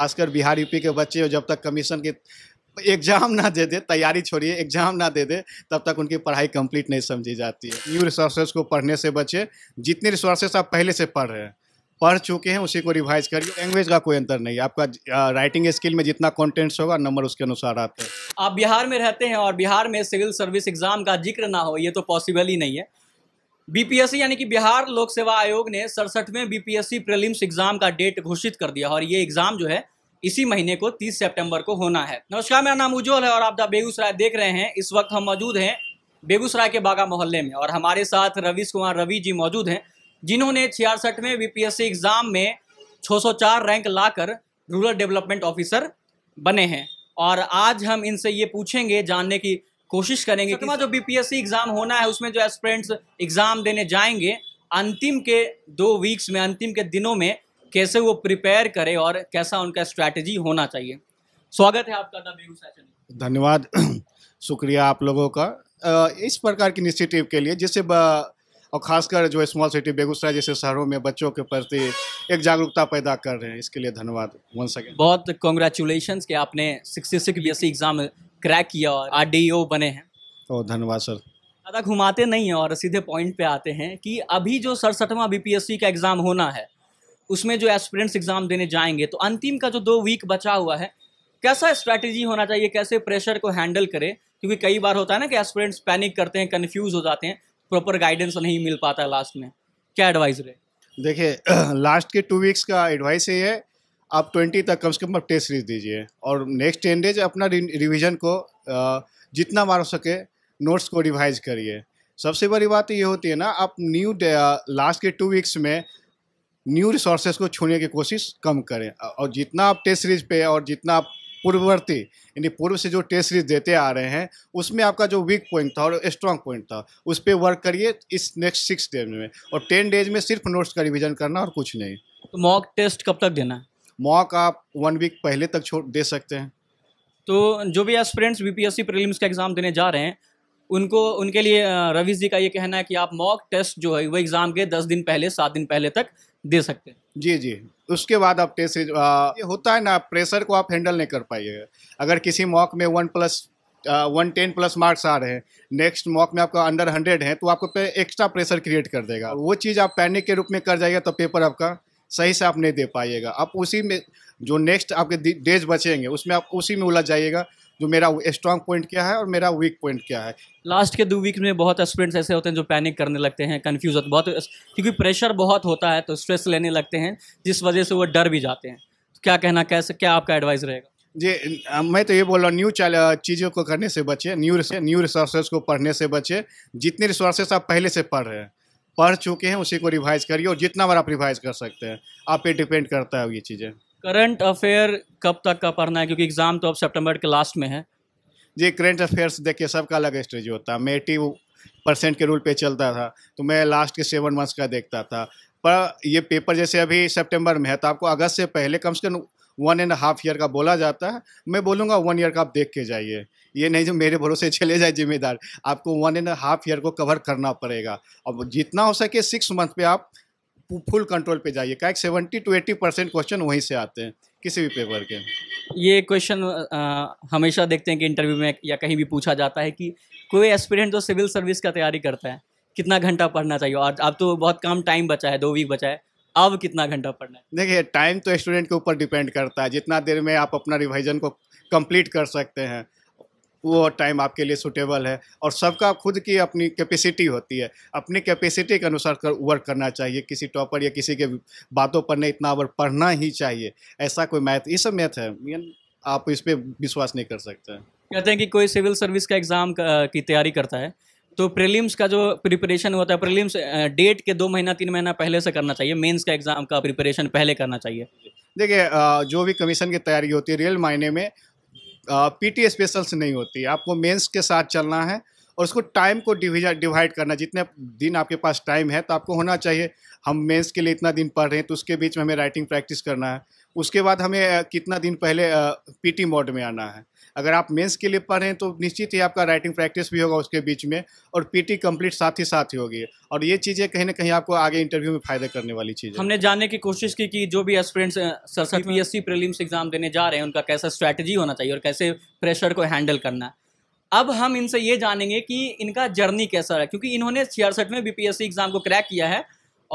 खासकर बिहार यूपी के बच्चे जब तक कमीशन के एग्जाम ना दे दे तैयारी छोड़िए एग्जाम ना दे दे तब तक उनकी पढ़ाई कंप्लीट नहीं समझी जाती है न्यू रिसोर्सेज को पढ़ने से बचे जितने रिसोर्सेज आप पहले से पढ़ रहे हैं पढ़ चुके हैं उसी को रिवाइज करिए लैंग्वेज का कोई अंतर नहीं आपका राइटिंग स्किल में जितना कॉन्टेंट्स होगा नंबर उसके अनुसार आते हैं आप बिहार में रहते हैं और बिहार में सिविल सर्विस एग्जाम का जिक्र ना हो ये तो पॉसिबल ही नहीं है बीपीएससी यानी कि बिहार लोक सेवा आयोग ने सड़सठवें बीपीएससी प्रीलिम्स एग्जाम का डेट घोषित कर दिया और ये एग्जाम जो है इसी महीने को 30 सितंबर को होना है नमस्कार मेरा नाम उज्जवल है और आप बेगूसराय देख रहे हैं इस वक्त हम मौजूद हैं बेगूसराय के बागा मोहल्ले में और हमारे साथ रवीश कुमार रवि जी मौजूद हैं जिन्होंने छियासठवें बीपीएससी एग्ज़ाम में 604 रैंक लाकर रूरल डेवलपमेंट ऑफिसर बने हैं और आज हम इनसे ये पूछेंगे जानने की कोशिश करेंगे कि जो बीपीएससी एग्ज़ाम होना है उसमें जो एस्परेंट्स एग्ज़ाम देने जाएंगे अंतिम के दो वीक्स में अंतिम के दिनों में कैसे वो प्रिपेयर करे और कैसा उनका स्ट्रैटेजी होना चाहिए स्वागत है आपका दू सेशन धन्यवाद शुक्रिया आप लोगों का इस प्रकार की इनिशिएटिव के लिए जिससे और खासकर जो स्मॉल सिटी बेगूसराय जैसे शहरों में बच्चों के प्रति एक जागरूकता पैदा कर रहे हैं इसके लिए धन्यवाद वन सेकेंड बहुत कॉन्ग्रेचुलेशन कि आपने sixty six B exam crack किया और आर e बने हैं तो धन्यवाद सर ज़्यादा घुमाते नहीं हैं और सीधे पॉइंट पे आते हैं कि अभी जो सड़सठवां बी e का एग्ज़ाम होना है उसमें जो एस्पिरेंट्स एग्जाम देने जाएंगे तो अंतिम का जो दो वीक बचा हुआ है कैसा स्ट्रैटेजी होना चाहिए कैसे प्रेशर को हैंडल करें क्योंकि कई बार होता है ना कि एस्पिरेंट्स पैनिक करते हैं कन्फ्यूज हो जाते हैं प्रॉपर गाइडेंस नहीं मिल पाता है लास्ट में क्या एडवाइस रहे देखिए लास्ट के टू वीक्स का एडवाइस ये है आप ट्वेंटी तक कम से कम आप टेस्ट सीरीज दीजिए और नेक्स्ट टेन डेज अपना रिविजन को जितना मार सके नोट्स को रिवाइज करिए सबसे बड़ी बात ये होती है ना आप न्यू लास्ट के टू वीक्स में न्यू रिसोर्सेज को छूने की कोशिश कम करें और जितना आप टेस्ट सीरीज पे और जितना आप पूर्ववर्ती यानी पूर्व से जो टेस्ट सीरीज देते आ रहे हैं उसमें आपका जो वीक पॉइंट था और स्ट्रांग पॉइंट था उस पर वर्क करिए इस नेक्स्ट सिक्स डेज में और टेन डेज में सिर्फ नोट्स का रिविजन करना और कुछ नहीं तो मॉक टेस्ट कब तक देना है मॉक आप वन वीक पहले तक छोड़ दे सकते हैं तो जो भी एस्पिरेंट्स बीपीएससी प्रीलिम्स का एग्ज़ाम देने जा रहे हैं उनको उनके लिए रवि जी का ये कहना है कि आप मॉक टेस्ट जो है वो एग्ज़ाम के दस दिन पहले सात दिन पहले तक दे सकते हैं जी जी उसके बाद आप टेस्ट ये होता है ना प्रेशर को आप हैंडल नहीं कर पाइएगा अगर किसी मॉक में one plus one ten plus marks आ रहे हैं नेक्स्ट मॉक में आपका अंडर हंड्रेड है तो आपको पे एक्स्ट्रा प्रेशर क्रिएट कर देगा वो चीज़ आप पैनिक के रूप में कर जाएगा तो पेपर आपका सही से आप नहीं दे पाइएगा आप उसी में जो नेक्स्ट आपके डेज बचेंगे उसमें आप उसी में उलझ जाइएगा जो मेरा स्ट्रॉन्ग पॉइंट क्या है और मेरा वीक पॉइंट क्या है लास्ट के दो वीक में बहुत स्टूडेंट्स ऐसे होते हैं जो पैनिक करने लगते हैं कन्फ्यूज होते बहुत क्योंकि प्रेशर बहुत होता है तो स्ट्रेस लेने लगते हैं जिस वजह से वो डर भी जाते हैं तो क्या कहना कैसे क्या आपका एडवाइस रहेगा जी मैं तो ये बोल रहा हूँ न्यू चीज़ों को करने से बचे न्यू न्यू रिसोर्सेज को पढ़ने से बचे जितने रिसोर्सेज आप पहले से पढ़ रहे हैं पढ़ चुके हैं उसी को रिवाइज करिए और जितना बार आप रिवाइज कर सकते हैं आप पे डिपेंड करता है ये चीज़ें करंट अफेयर कब तक का पढ़ना है क्योंकि एग्ज़ाम तो अब सितंबर के लास्ट में है जी करंट अफेयर्स देखिए सबका अलग स्टेज होता है मेटी परसेंट के रूल पे चलता था तो मैं लास्ट के सेवन मंथ्स का देखता था पर ये पेपर जैसे अभी सितंबर में है तो आपको अगस्त से पहले कम से कम वन एंड हाफ ईयर का बोला जाता है मैं बोलूँगा वन ईयर का आप देख के जाइए ये नहीं जो मेरे भरोसे चले जाए जिम्मेदार आपको वन एंड हाफ ईयर को कवर करना पड़ेगा अब जितना हो सके सिक्स मंथ पे आप फुल कंट्रोल पे जाइए क्या seventy to eighty percent question वहीं से आते हैं किसी भी पेपर के ये क्वेश्चन हमेशा देखते हैं कि इंटरव्यू में या कहीं भी पूछा जाता है कि कोई एस्पिरेंट जो सिविल सर्विस का तैयारी करता है कितना घंटा पढ़ना चाहिए और अब तो बहुत कम टाइम बचा है दो वीक बचा है अब कितना घंटा पढ़ना है देखिए टाइम तो स्टूडेंट के ऊपर डिपेंड करता है जितना देर में आप अपना रिवाइजन को कंप्लीट कर सकते हैं वो टाइम आपके लिए सुटेबल है और सबका खुद की अपनी कैपेसिटी होती है अपनी कैपेसिटी के अनुसार कर वर्क करना चाहिए किसी टॉपर या किसी के बातों पर नहीं इतना अवर पढ़ना ही चाहिए ऐसा कोई मैथ ये सब मैथ है आप इस पर विश्वास नहीं कर सकते कहते हैं कि कोई सिविल सर्विस का एग्ज़ाम की तैयारी करता है तो प्रीलिम्स का जो प्रिपरेशन होता है प्रीलिम्स डेट के दो महीना तीन महीना पहले से करना चाहिए मेंस का एग्ज़ाम का प्रिपरेशन पहले करना चाहिए देखिए जो भी कमीशन की तैयारी होती है रियल मायने में पीटी स्पेशल्स नहीं होती आपको मेंस के साथ चलना है और उसको टाइम को डिवाइड करना जितने दिन आपके पास टाइम है तो आपको होना चाहिए हम मेंस के लिए इतना दिन पढ़ रहे हैं तो उसके बीच में हमें राइटिंग प्रैक्टिस करना है उसके बाद हमें कितना दिन पहले पीटी मोड में आना है अगर आप मेंस के लिए पढ़ रहे हैं तो निश्चित ही आपका राइटिंग प्रैक्टिस भी होगा उसके बीच में और पीटी कंप्लीट साथ ही साथ ही होगी और ये चीज़ें कहीं ना कहीं आपको आगे इंटरव्यू में फायदा करने वाली चीज़ हमने जानने की कोशिश की कि जो भी एस्पिरेंट्स सरसठ पी एस प्रीलिम्स एग्जाम देने जा रहे हैं उनका कैसा स्ट्रैटेजी होना चाहिए और कैसे प्रेशर को हैंडल करना है अब हम इनसे ये जानेंगे कि इनका जर्नी कैसा रहा क्योंकि इन्होंने छियासठ में बी एग्ज़ाम को क्रैक किया है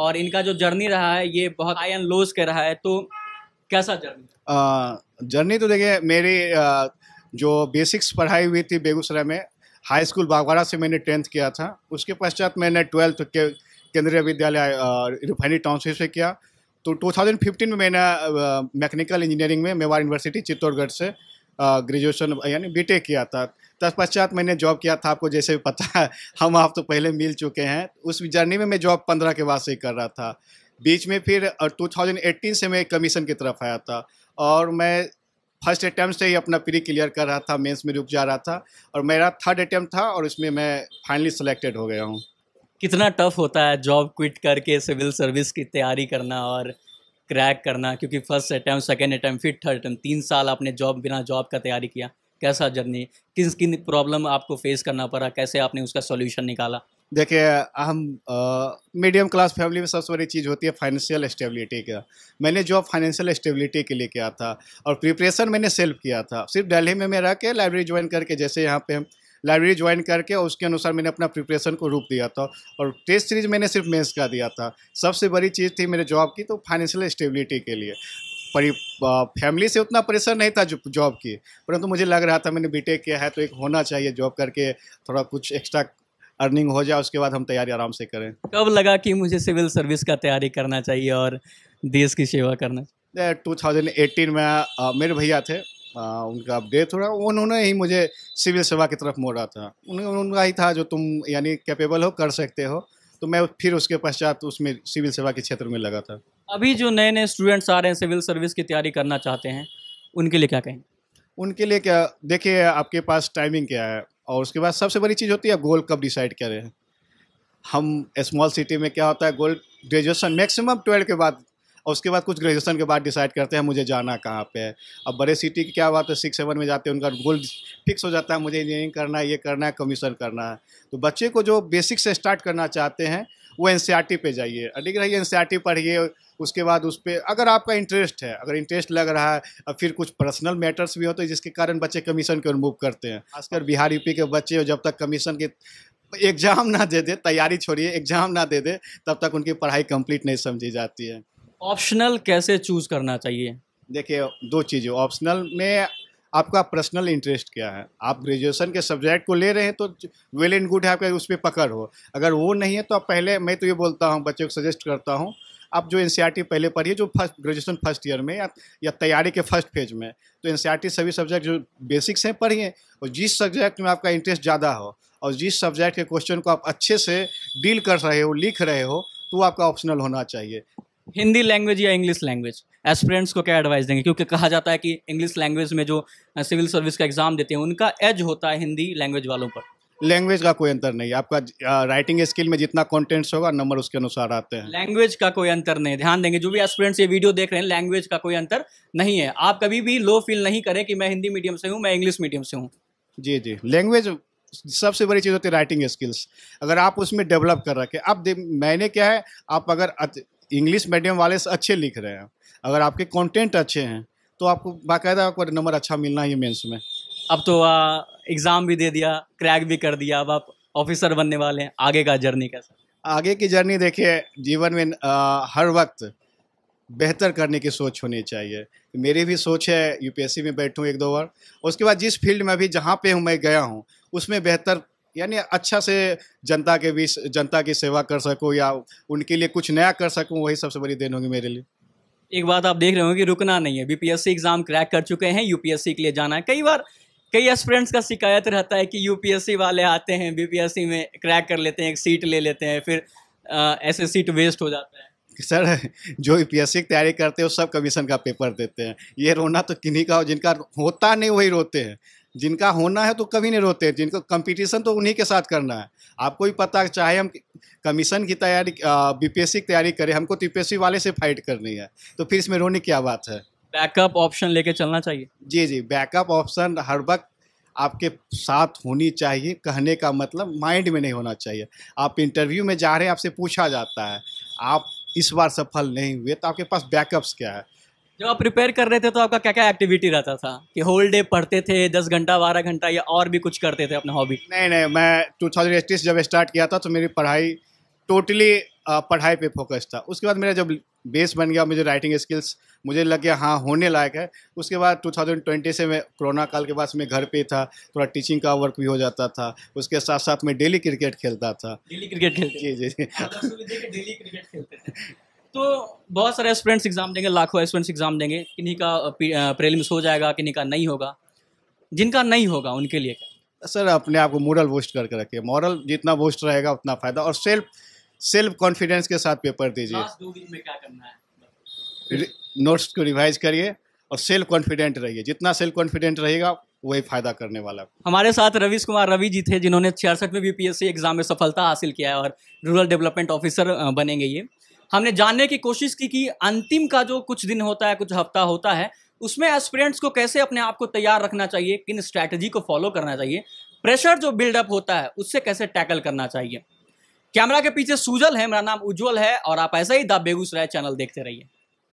और इनका जो जर्नी रहा है ये बहुत हाई एंड लोज कर रहा है तो कैसा जर्नी आ, जर्नी तो देखिए मेरी आ, जो बेसिक्स पढ़ाई हुई थी बेगूसराय में हाई स्कूल बागवाड़ा से मैंने टेंथ किया था उसके पश्चात मैंने ट्वेल्थ के केंद्रीय विद्यालय रिफाइनरी टाउनशिप से किया तो 2015 में मैंने मैकेनिकल इंजीनियरिंग में मेवाड़ यूनिवर्सिटी चित्तौड़गढ़ से ग्रेजुएशन यानी बीटेक किया था तत्पश्चात मैंने जॉब किया था आपको जैसे भी पता है हम आप तो पहले मिल चुके हैं उस जर्नी में मैं जॉब पंद्रह के बाद से ही कर रहा था बीच में फिर टू से मैं कमीशन की तरफ आया था और मैं फर्स्ट अटैम्प्ट से ही अपना प्री क्लियर कर रहा था मेंस में रुक जा रहा था और मेरा थर्ड अटैम्प्ट था और उसमें मैं फाइनली सिलेक्टेड हो गया हूँ कितना टफ होता है जॉब क्विट करके सिविल सर्विस की तैयारी करना और क्रैक करना क्योंकि फर्स्ट अटैम्प्ट सेकेंड अटैम्प्ट फिर थर्ड अटैम्प्ट तीन साल आपने जॉब बिना जॉब का तैयारी किया कैसा जर्नी किस किन प्रॉब्लम आपको फेस करना पड़ा कैसे आपने उसका सोल्यूशन निकाला देखिए हम मीडियम क्लास फैमिली में सबसे बड़ी चीज़ होती है फाइनेंशियल स्टेबिलिटी का मैंने जॉब फाइनेंशियल स्टेबिलिटी के लिए किया था और प्रिपरेशन मैंने सेल्फ किया था सिर्फ दिल्ली में मैं रह के लाइब्रेरी ज्वाइन करके जैसे यहाँ पे हम लाइब्रेरी ज्वाइन करके और उसके अनुसार मैंने अपना प्रिपरेशन को रूप दिया था और टेस्ट सीरीज मैंने सिर्फ मेन्स का दिया था सबसे बड़ी चीज़ थी मेरे जॉब की तो फाइनेंशियल स्टेबिलिटी के लिए परि फैमिली से उतना प्रेशर नहीं था जॉब की परंतु तो मुझे लग रहा था मैंने बीटेक किया है तो एक होना चाहिए जॉब करके थोड़ा कुछ एक्स्ट्रा अर्निंग हो जाए उसके बाद हम तैयारी आराम से करें कब लगा कि मुझे सिविल सर्विस का तैयारी करना चाहिए और देश की सेवा करना चाहिए टू थाउजेंड एटीन में आ, मेरे भैया थे आ, उनका डेथ हो रहा उन्होंने ही मुझे सिविल सेवा की तरफ मोड़ा था उन, उनका ही था जो तुम यानी कैपेबल हो कर सकते हो तो मैं फिर उसके पश्चात उसमें सिविल सेवा के क्षेत्र में लगा था अभी जो नए नए स्टूडेंट्स आ रहे हैं सिविल सर्विस की तैयारी करना चाहते हैं उनके लिए क्या कहेंगे उनके लिए क्या देखिए आपके पास टाइमिंग क्या है और उसके बाद सबसे बड़ी चीज़ होती है गोल कब डिसाइड करें हम स्मॉल सिटी में क्या होता है गोल ग्रेजुएशन मैक्सिमम ट्वेल्व के बाद और उसके बाद कुछ ग्रेजुएशन के बाद डिसाइड करते हैं मुझे जाना कहाँ पे है अब बड़े सिटी की क्या बात है सिक्स सेवन में जाते हैं उनका गोल फिक्स हो जाता है मुझे इंजीनियरिंग करना है ये करना है कमीशन करना है तो बच्चे को जो बेसिक से स्टार्ट करना चाहते हैं वो एन सी आर टी पर जाइए अडिग रहिए एन सी आर टी पढ़िए उसके बाद उस पर अगर आपका इंटरेस्ट है अगर इंटरेस्ट लग रहा है और फिर कुछ पर्सनल मैटर्स भी होते तो हैं जिसके कारण बच्चे कमीशन की ओर मूव करते हैं खासकर बिहार यूपी के बच्चे जब तक कमीशन के एग्ज़ाम ना दे दे तैयारी छोड़िए एग्ज़ाम ना दे दे तब तक उनकी पढ़ाई कंप्लीट नहीं समझी जाती है ऑप्शनल कैसे चूज़ करना चाहिए देखिए दो चीज़ें ऑप्शनल में आपका पर्सनल इंटरेस्ट क्या है आप ग्रेजुएशन के सब्जेक्ट को ले रहे हैं तो वेल एंड गुड है आपका उस पर पकड़ हो अगर वो नहीं है तो आप पहले मैं तो ये बोलता हूँ बच्चों को सजेस्ट करता हूँ आप जो एन e पहले पढ़िए जो फर्स्ट ग्रेजुएशन फर्स्ट ईयर में या, या तैयारी के फर्स्ट फेज में तो एन e सभी सब्जेक्ट जो बेसिक्स हैं पढ़िए और जिस सब्जेक्ट में आपका इंटरेस्ट ज़्यादा हो और जिस सब्जेक्ट के क्वेश्चन को आप अच्छे से डील कर रहे हो लिख रहे हो तो आपका ऑप्शनल होना चाहिए हिंदी लैंग्वेज या इंग्लिश लैंग्वेज एस्पिरेंट्स को क्या एडवाइस देंगे क्योंकि कहा जाता है कि इंग्लिश लैंग्वेज में जो सिविल सर्विस का एग्ज़ाम देते हैं उनका एज होता है हिंदी लैंग्वेज वालों पर लैंग्वेज का कोई अंतर नहीं आपका राइटिंग स्किल में जितना कंटेंट्स होगा नंबर उसके अनुसार आते हैं लैंग्वेज का कोई अंतर नहीं ध्यान देंगे जो भी स्टूडेंट्स ये वीडियो देख रहे हैं लैंग्वेज का कोई अंतर नहीं है आप कभी भी लो फील नहीं करें कि मैं हिंदी मीडियम से हूँ मैं इंग्लिश मीडियम से हूँ जी जी लैंग्वेज सबसे बड़ी चीज़ होती है राइटिंग स्किल्स अगर आप उसमें डेवलप कर रखें अब मैंने क्या है आप अगर इंग्लिश मीडियम वाले से अच्छे लिख रहे हैं अगर आपके कॉन्टेंट अच्छे हैं तो आपको बाकायदा आपको नंबर अच्छा मिलना ही मेन्स में अब तो एग्ज़ाम भी दे दिया क्रैक भी कर दिया अब आप ऑफिसर बनने वाले हैं आगे का जर्नी कैसा आगे की जर्नी देखिए जीवन में आ, हर वक्त बेहतर करने की सोच होनी चाहिए मेरी भी सोच है यूपीएससी में बैठूं एक दो बार उसके बाद जिस फील्ड में अभी जहाँ पे हूँ मैं गया हूँ उसमें बेहतर यानी अच्छा से जनता के बीच जनता की सेवा कर सकूँ या उनके लिए कुछ नया कर सकूँ वही सबसे बड़ी देन होगी मेरे लिए एक बात आप देख रहे हो कि रुकना नहीं है बीपीएससी एग्ज़ाम क्रैक कर चुके हैं यूपीएससी के लिए जाना है कई बार कई एस्पिरेंट्स का शिकायत रहता है कि यूपीएससी वाले आते हैं बीपीएससी में क्रैक कर लेते हैं एक सीट ले लेते हैं फिर आ, ऐसे सीट वेस्ट हो जाता है सर जो यू पी एस सी की तैयारी करते हैं वो सब कमीशन का पेपर देते हैं ये रोना तो किन्हीं का हो जिनका होता नहीं वही रोते हैं जिनका होना है तो कभी नहीं रोते हैं जिनको कंपटीशन तो उन्हीं के साथ करना है आपको भी पता चाहे हम कमीशन की तैयारी बी पी एस सी की तैयारी करें हमको तो सी वाले से फाइट करनी है तो फिर इसमें रोने क्या बात है बैकअप ऑप्शन लेके चलना चाहिए जी जी बैकअप ऑप्शन हर वक्त आपके साथ होनी चाहिए कहने का मतलब माइंड में नहीं होना चाहिए आप इंटरव्यू में जा रहे हैं आपसे पूछा जाता है आप इस बार सफल नहीं हुए तो आपके पास बैकअप्स क्या है जब आप प्रिपेयर कर रहे थे तो आपका क्या क्या एक्टिविटी रहता था कि होल डे पढ़ते थे दस घंटा बारह घंटा या और भी कुछ करते थे अपने हॉबी नहीं नहीं मैं टू थाउजेंड जब स्टार्ट किया था तो मेरी पढ़ाई टोटली पढ़ाई पे फोकस था उसके बाद मेरा जब बेस बन गया मुझे राइटिंग स्किल्स मुझे लग गया हाँ होने लायक है उसके बाद 2020 से मैं कोरोना काल के बाद मैं घर पे था थोड़ा टीचिंग का वर्क भी हो जाता था उसके साथ साथ मैं डेली क्रिकेट खेलता था डेली क्रिकेट खेलते जी जी डेली क्रिकेट खेलते तो बहुत सारे स्टूडेंट्स एग्जाम देंगे लाखों स्टूडेंट्स एग्जाम देंगे किन्हीं का प्रेलिम्स हो जाएगा किन्हीं का नहीं होगा जिनका नहीं होगा उनके लिए सर अपने आप को मोरल बूस्ट करके रखिए मॉरल जितना बूस्ट रहेगा उतना फ़ायदा और सेल्फ सेल्फ कॉन्फिडेंस के साथ पेपर दीजिए नोट्स को रिवाइज करिए और सेल्फ कॉन्फिडेंट रहिए जितना सेल्फ कॉन्फिडेंट रहेगा वही फायदा करने वाला हमारे साथ रवीश कुमार रवि जी थे जिन्होंने छियासठवें बी पी एग्जाम में सफलता हासिल किया है और रूरल डेवलपमेंट ऑफिसर बनेंगे ये हमने जानने की कोशिश की कि अंतिम का जो कुछ दिन होता है कुछ हफ्ता होता है उसमें एस्पिरेंट्स को कैसे अपने आप को तैयार रखना चाहिए किन स्ट्रैटेजी को फॉलो करना चाहिए प्रेशर जो बिल्डअप होता है उससे कैसे टैकल करना चाहिए कैमरा के पीछे सूजल है मेरा नाम उज्जवल है और आप ऐसा ही द बेगूसराय चैनल देखते रहिए